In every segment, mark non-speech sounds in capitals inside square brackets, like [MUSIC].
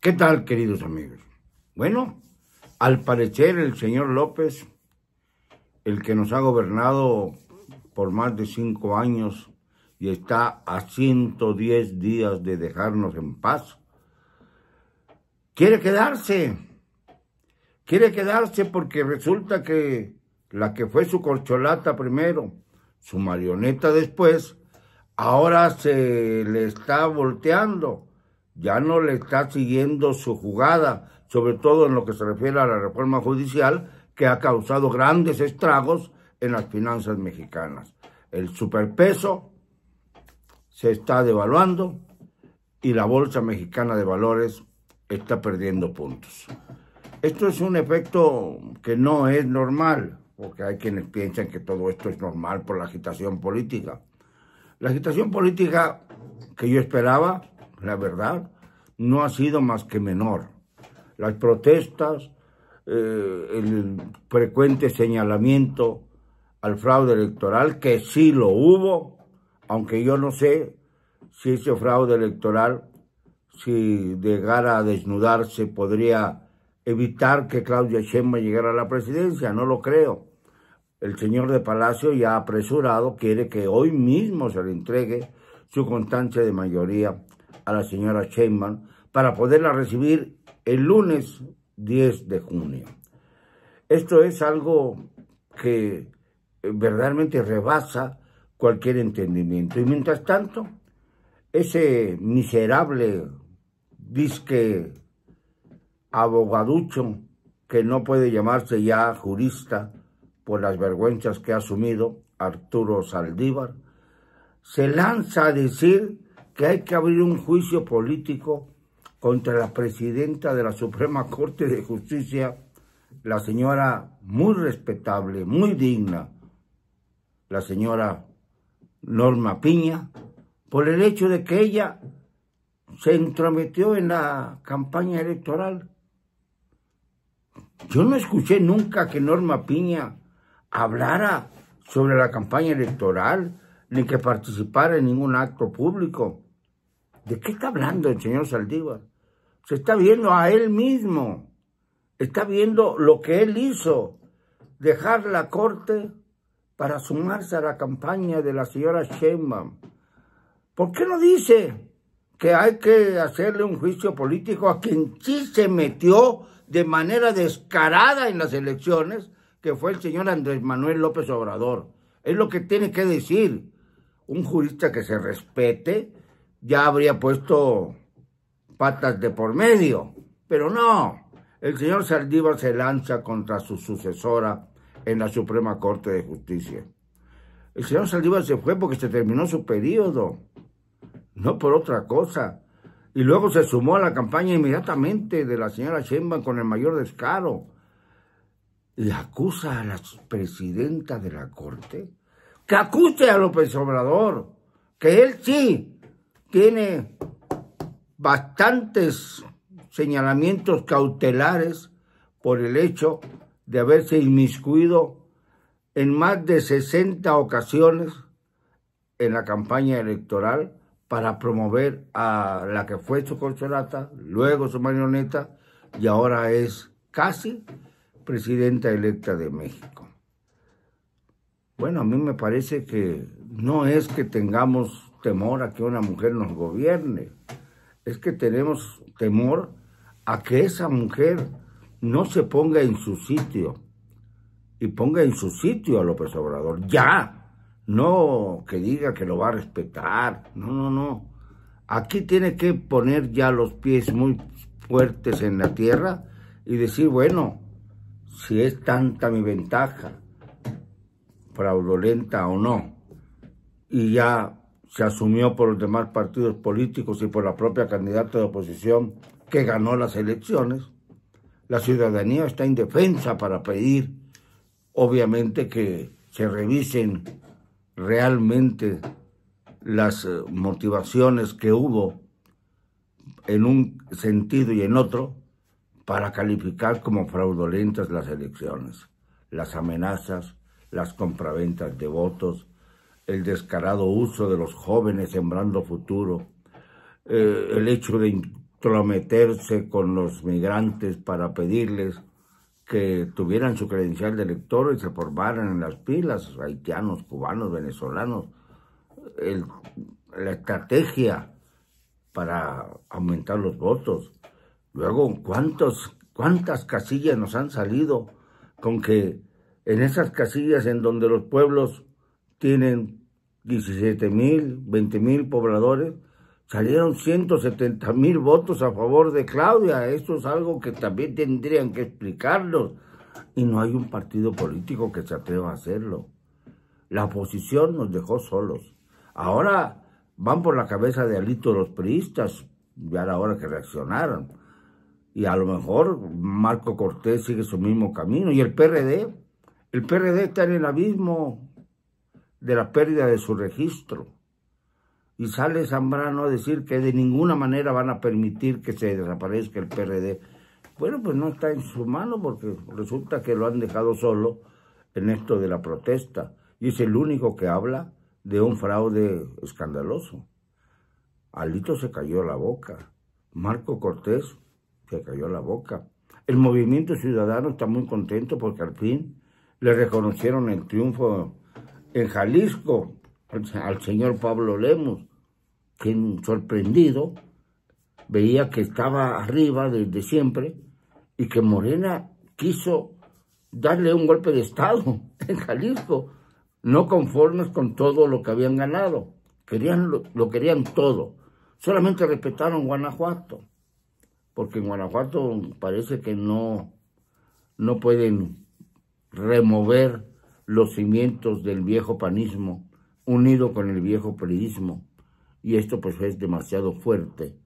¿Qué tal, queridos amigos? Bueno, al parecer el señor López, el que nos ha gobernado por más de cinco años y está a 110 días de dejarnos en paz, quiere quedarse. Quiere quedarse porque resulta que la que fue su corcholata primero, su marioneta después, ahora se le está volteando ya no le está siguiendo su jugada, sobre todo en lo que se refiere a la reforma judicial, que ha causado grandes estragos en las finanzas mexicanas. El superpeso se está devaluando y la Bolsa Mexicana de Valores está perdiendo puntos. Esto es un efecto que no es normal, porque hay quienes piensan que todo esto es normal por la agitación política. La agitación política que yo esperaba la verdad, no ha sido más que menor. Las protestas, eh, el frecuente señalamiento al fraude electoral, que sí lo hubo, aunque yo no sé si ese fraude electoral, si llegara a desnudarse, podría evitar que Claudia Sheinbaum llegara a la presidencia, no lo creo. El señor de Palacio ya apresurado quiere que hoy mismo se le entregue su constancia de mayoría a la señora Sheinbaum para poderla recibir el lunes 10 de junio. Esto es algo que eh, verdaderamente rebasa cualquier entendimiento. Y mientras tanto, ese miserable disque abogaducho que no puede llamarse ya jurista por las vergüenzas que ha asumido Arturo Saldívar, se lanza a decir que hay que abrir un juicio político contra la presidenta de la Suprema Corte de Justicia, la señora muy respetable, muy digna, la señora Norma Piña, por el hecho de que ella se entrometió en la campaña electoral. Yo no escuché nunca que Norma Piña hablara sobre la campaña electoral, ni que participara en ningún acto público. ¿De qué está hablando el señor Saldívar? Se está viendo a él mismo, está viendo lo que él hizo, dejar la corte para sumarse a la campaña de la señora Sheinbaum. ¿Por qué no dice que hay que hacerle un juicio político a quien sí se metió de manera descarada en las elecciones, que fue el señor Andrés Manuel López Obrador? Es lo que tiene que decir un jurista que se respete, ya habría puesto patas de por medio. Pero no, el señor Saldívar se lanza contra su sucesora en la Suprema Corte de Justicia. El señor Saldívar se fue porque se terminó su periodo, no por otra cosa. Y luego se sumó a la campaña inmediatamente de la señora Sheinbaum con el mayor descaro. Le acusa a la presidenta de la Corte que acuse a López Obrador, que él sí tiene bastantes señalamientos cautelares por el hecho de haberse inmiscuido en más de 60 ocasiones en la campaña electoral para promover a la que fue su consulata, luego su marioneta y ahora es casi presidenta electa de México. Bueno, a mí me parece que no es que tengamos temor a que una mujer nos gobierne, es que tenemos temor a que esa mujer no se ponga en su sitio y ponga en su sitio a López Obrador, ya, no que diga que lo va a respetar, no, no, no. Aquí tiene que poner ya los pies muy fuertes en la tierra y decir, bueno, si es tanta mi ventaja, fraudulenta o no, y ya se asumió por los demás partidos políticos y por la propia candidata de oposición que ganó las elecciones. La ciudadanía está indefensa para pedir, obviamente, que se revisen realmente las eh, motivaciones que hubo en un sentido y en otro para calificar como fraudulentas las elecciones, las amenazas, las compraventas de votos, el descarado uso de los jóvenes sembrando futuro, eh, el hecho de intrometerse con los migrantes para pedirles que tuvieran su credencial de elector y se formaran en las pilas, haitianos, cubanos, venezolanos, la estrategia para aumentar los votos. Luego, ¿cuántos, ¿cuántas casillas nos han salido con que en esas casillas en donde los pueblos tienen 17 mil, 20 mil pobladores, salieron 170 mil votos a favor de Claudia. Esto es algo que también tendrían que explicarlo Y no hay un partido político que se atreva a hacerlo. La oposición nos dejó solos. Ahora van por la cabeza de Alito los priistas, ya ahora hora que reaccionaron. Y a lo mejor Marco Cortés sigue su mismo camino. Y el PRD, el PRD está en el abismo, de la pérdida de su registro. Y sale Zambrano a decir que de ninguna manera van a permitir que se desaparezca el PRD. Bueno, pues no está en su mano porque resulta que lo han dejado solo en esto de la protesta. Y es el único que habla de un fraude escandaloso. Alito se cayó la boca. Marco Cortés se cayó la boca. El movimiento ciudadano está muy contento porque al fin le reconocieron el triunfo en Jalisco al señor Pablo Lemos, quien sorprendido veía que estaba arriba desde siempre y que Morena quiso darle un golpe de Estado [LAUGHS] en Jalisco, no conformes con todo lo que habían ganado, querían lo, querían todo, solamente respetaron Guanajuato, porque en Guanajuato parece que no, no pueden remover los cimientos del viejo panismo unido con el viejo periodismo y esto pues es demasiado fuerte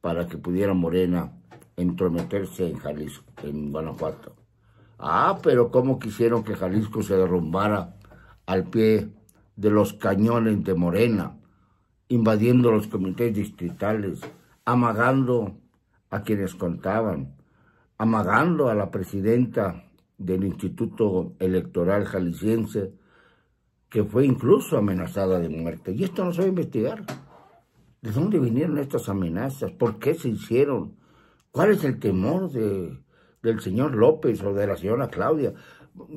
para que pudiera Morena entrometerse en Jalisco, en Guanajuato. Ah, pero cómo quisieron que Jalisco se derrumbara al pie de los cañones de Morena, invadiendo los comités distritales, amagando a quienes contaban, amagando a la presidenta del Instituto Electoral Jalisciense, que fue incluso amenazada de muerte. Y esto no se va a investigar. ¿De dónde vinieron estas amenazas? ¿Por qué se hicieron? ¿Cuál es el temor de, del señor López o de la señora Claudia?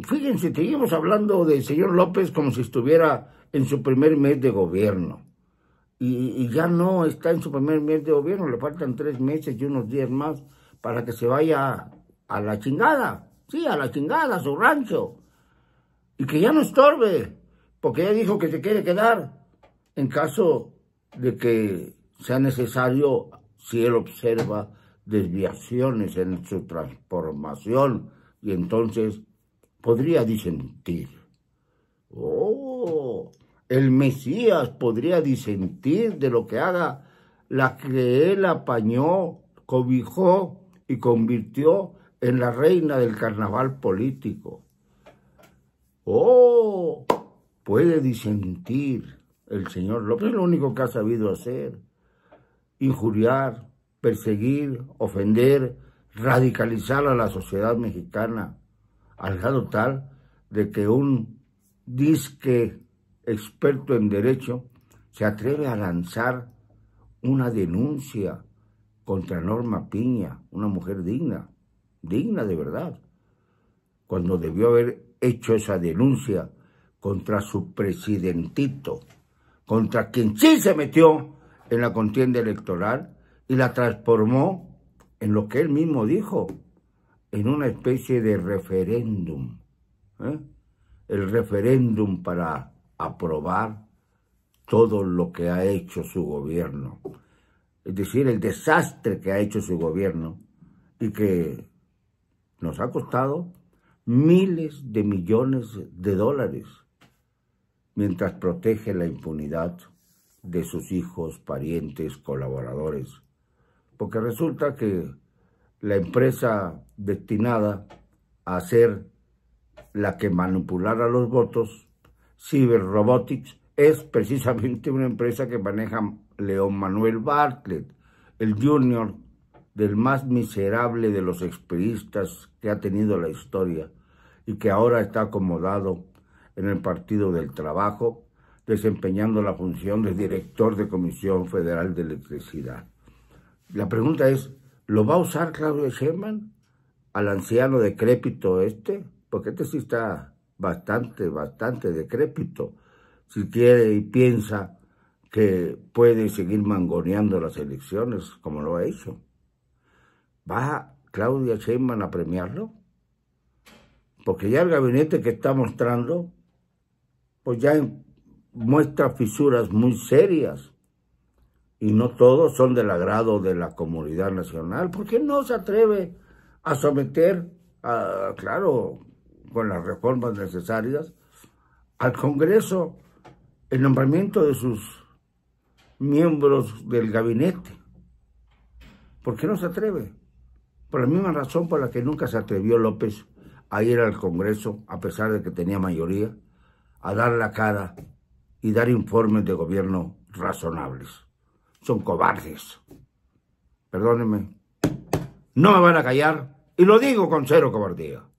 Fíjense, seguimos hablando del señor López como si estuviera en su primer mes de gobierno. Y, y, ya no está en su primer mes de gobierno, le faltan tres meses y unos días más para que se vaya a la chingada. Sí, a la chingada, a su rancho. Y que ya no estorbe, porque ella dijo que se quiere quedar en caso de que sea necesario si él observa desviaciones en su transformación y entonces podría disentir. Oh, el Mesías podría disentir de lo que haga la que él apañó, cobijó y convirtió en la reina del carnaval político. Oh, puede disentir el señor López, es lo único que ha sabido hacer, injuriar, perseguir, ofender, radicalizar a la sociedad mexicana, al grado tal de que un disque experto en derecho se atreve a lanzar una denuncia contra Norma Piña, una mujer digna, digna de verdad, cuando debió haber hecho esa denuncia contra su presidentito, contra quien sí se metió en la contienda electoral y la transformó en lo que él mismo dijo, en una especie de referéndum. ¿eh? El referéndum para aprobar todo lo que ha hecho su gobierno. Es decir, el desastre que ha hecho su gobierno y que nos ha costado miles de millones de dólares mientras protege la impunidad de sus hijos, parientes, colaboradores. Porque resulta que la empresa destinada a ser la que manipulara los votos, Cyber Robotics, es precisamente una empresa que maneja León Manuel Bartlett, el junior del más miserable de los expiristas que ha tenido la historia y que ahora está acomodado en el Partido del Trabajo, desempeñando la función de director de Comisión Federal de Electricidad. La pregunta es, ¿lo va a usar Claudio Scherman al anciano decrépito este? Porque este sí está bastante, bastante decrépito. Si quiere y piensa que puede seguir mangoneando las elecciones como lo ha hecho. ¿Va Claudia Sheinbaum a premiarlo? Porque ya el gabinete que está mostrando, pues ya muestra fisuras muy serias. Y no todos son del agrado de la comunidad nacional. ¿Por qué no se atreve a someter, claro, con las reformas necesarias, al Congreso el nombramiento de sus miembros del gabinete? ¿Por qué no se atreve? Por la misma razón por la que nunca se atrevió López a ir al Congreso, a pesar de que tenía mayoría, a dar la cara y dar informes de gobierno razonables. Son cobardes. Perdónenme. No me van a callar y lo digo con cero cobardía.